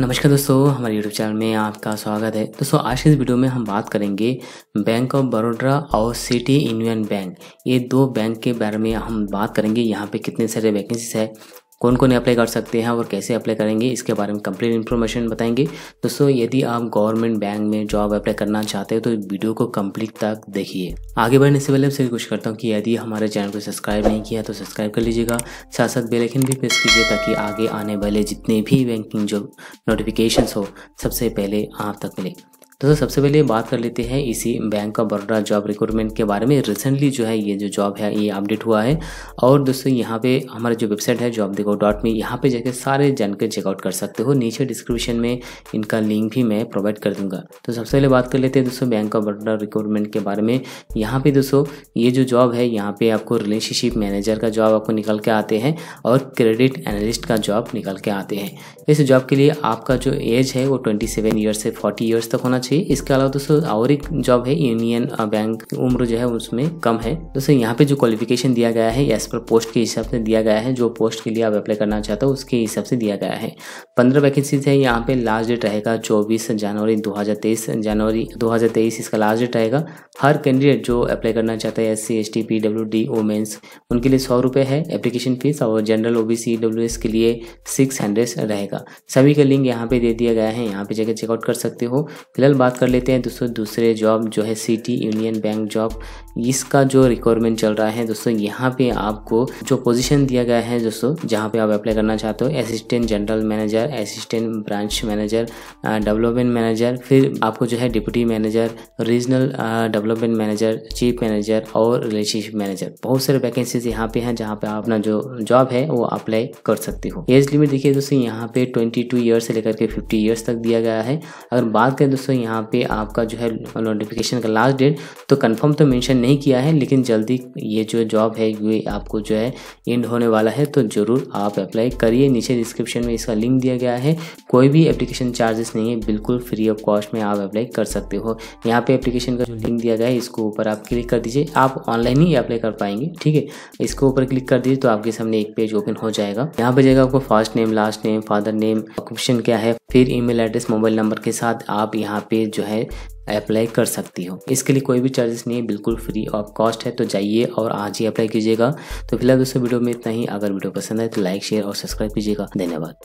नमस्कार दोस्तों हमारे यूट्यूब चैनल में आपका स्वागत है दोस्तों आज के इस वीडियो में हम बात करेंगे बैंक ऑफ बड़ोडा और सिटी यूनियन बैंक ये दो बैंक के बारे में हम बात करेंगे यहाँ पे कितने सारे वैकेंसीज है कौन कौन अप्लाई कर सकते हैं और कैसे अप्लाई करेंगे इसके बारे में कंप्लीट इन्फॉर्मेशन बताएंगे दोस्तों यदि आप गवर्नमेंट बैंक में जॉब अप्लाई करना चाहते हो तो वीडियो को कंप्लीट तक देखिए आगे बढ़ने से पहले आपसे रिक्वेस्ट करता हूँ कि यदि हमारे चैनल को सब्सक्राइब नहीं किया तो सब्सक्राइब कर लीजिएगा साथ साथ बेलाइकन भी प्रेस कीजिए ताकि आगे आने वाले जितने भी बैंकिंग जो नोटिफिकेशन हो सबसे पहले आप तक मिले दोस्तों सबसे पहले बात कर लेते हैं इसी bank of Baroda job recruitment के बारे में रिसेंटली जो है ये जो जॉब है ये अपडेट हुआ है और दोस्तों यहाँ पे हमारा जो वेबसाइट है जॉब देखो डॉट में यहाँ पर जाकर सारे जानकर चेकआउट कर सकते हो नीचे डिस्क्रिप्शन में इनका लिंक भी मैं प्रोवाइड कर दूंगा तो सबसे पहले बात कर लेते हैं दोस्तों बैंक ऑफ बड़ौदा रिक्रूटमेंट के बारे में यहाँ पे दोस्तों ये जो जॉब है यहाँ पे आपको रिलेशनशिप मैनेजर का जॉब आपको निकल के आते हैं और क्रेडिट एनालिस्ट का जॉब निकल के आते हैं इस जॉब के लिए आपका जो एज है वो ट्वेंटी सेवन से फोर्टी ईयर्स तक होना चाहिए इसके अलावा दोस्तों और एक जॉब है यूनियन बैंक उम्र जो है उसमें कम है दोस्तों यहाँ पे जो क्वालिफिकेशन दिया गया है एज पर पोस्ट के हिसाब से दिया गया है जो पोस्ट के लिए आप अप्लाई करना चाहते हो उसके हिसाब से दिया गया है पंद्रह वैकेंसीज है यहाँ पे लास्ट डेट रहेगा चौबीस जनवरी दो जनवरी दो इसका लास्ट डेट रहेगा हर कैंडिडेट जो अप्लाई करना चाहता है S C S T P W D womens उनके लिए सौ रुपये है एप्लीकेशन फीस और general O B C W S के लिए सिक्स हंड्रेड रहेगा सभी का लिंक यहाँ पे दे दिया गया है यहाँ पे जाकर चेकआउट कर सकते हो फिलहाल में बात कर लेते हैं दोस्तों दूसरे जॉब जो है सिटी यूनियन बैंक जॉब इसका जो रिक्वायरमेंट चल रहा है दोस्तों यहाँ पे आपको जो पोजीशन दिया गया है दोस्तों जहाँ पे आप अप्लाई करना चाहते हो assistant general manager assistant branch manager development manager फिर आपको जो है deputy manager regional development manager chief manager और रिलेशनशिप मैनेजर बहुत सारे वैकेंसीज यहाँ पे हैं जहाँ पे आप अपना जो जॉब है वो अप्लाई कर सकते हो एज लिमिट देखिए दोस्तों यहाँ पे ट्वेंटी टू से लेकर के फिफ्टी ईयर्स तक दिया गया है अगर बात करें दोस्तों यहाँ पे आपका जो है नोटिफिकेशन का लास्ट डेट तो कंफर्म तो मेंशन नहीं किया है लेकिन जल्दी ये जो जॉब है ये आपको जो है एंड होने वाला है तो ज़रूर आप अप्लाई करिए नीचे डिस्क्रिप्शन में इसका लिंक दिया गया है कोई भी एप्लीकेशन चार्जेस नहीं है बिल्कुल फ्री ऑफ कॉस्ट में आप अप्लाई कर सकते हो यहाँ पे एप्लीकेशन का जो लिंक दिया गया है इसको ऊपर आप क्लिक कर दीजिए आप ऑनलाइन ही अप्लाई कर पाएंगे ठीक है इसको ऊपर क्लिक कर दीजिए तो आपके सामने एक पेज ओपन हो जाएगा यहाँ पर जाएगा आपको first name last name father name occupation क्या है फिर ईमेल एड्रेस मोबाइल नंबर के साथ आप यहाँ पे जो है अप्लाई कर सकती हो इसके लिए कोई भी चार्जेस नहीं है बिल्कुल फ्री ऑफ कॉस्ट है तो जाइए और आज ही अप्लाई कीजिएगा तो फिलहाल दोस्तों वीडियो में इतना ही अगर वीडियो पसंद आए तो लाइक शेयर और सब्सक्राइब कीजिएगा धन्यवाद